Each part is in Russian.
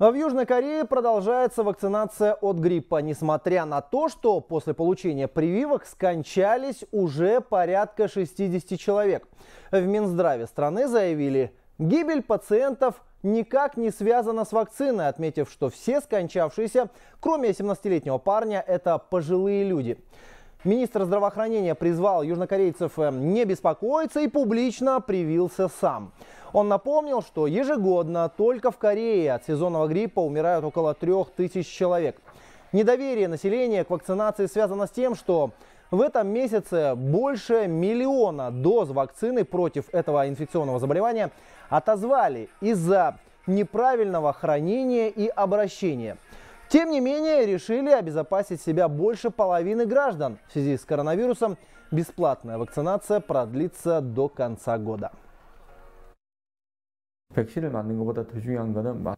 А в Южной Корее продолжается вакцинация от гриппа, несмотря на то, что после получения прививок скончались уже порядка 60 человек. В Минздраве страны заявили, гибель пациентов никак не связана с вакциной, отметив, что все скончавшиеся, кроме 17-летнего парня, это пожилые люди. Министр здравоохранения призвал южнокорейцев э, не беспокоиться и публично привился сам. Он напомнил, что ежегодно только в Корее от сезонного гриппа умирают около 3000 человек. Недоверие населения к вакцинации связано с тем, что в этом месяце больше миллиона доз вакцины против этого инфекционного заболевания отозвали из-за неправильного хранения и обращения. Тем не менее, решили обезопасить себя больше половины граждан. В связи с коронавирусом бесплатная вакцинация продлится до конца года.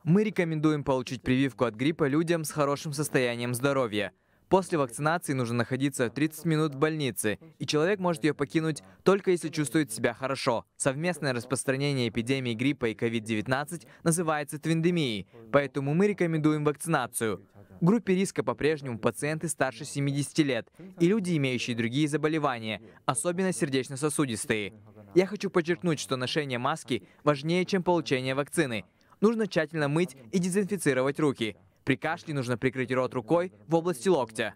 Мы рекомендуем получить прививку от гриппа людям с хорошим состоянием здоровья. После вакцинации нужно находиться 30 минут в больнице, и человек может ее покинуть только если чувствует себя хорошо. Совместное распространение эпидемии гриппа и COVID-19 называется твиндемией, поэтому мы рекомендуем вакцинацию. В группе риска по-прежнему пациенты старше 70 лет и люди, имеющие другие заболевания, особенно сердечно-сосудистые. Я хочу подчеркнуть, что ношение маски важнее, чем получение вакцины. Нужно тщательно мыть и дезинфицировать руки. При кашле нужно прикрыть рот рукой в области локтя.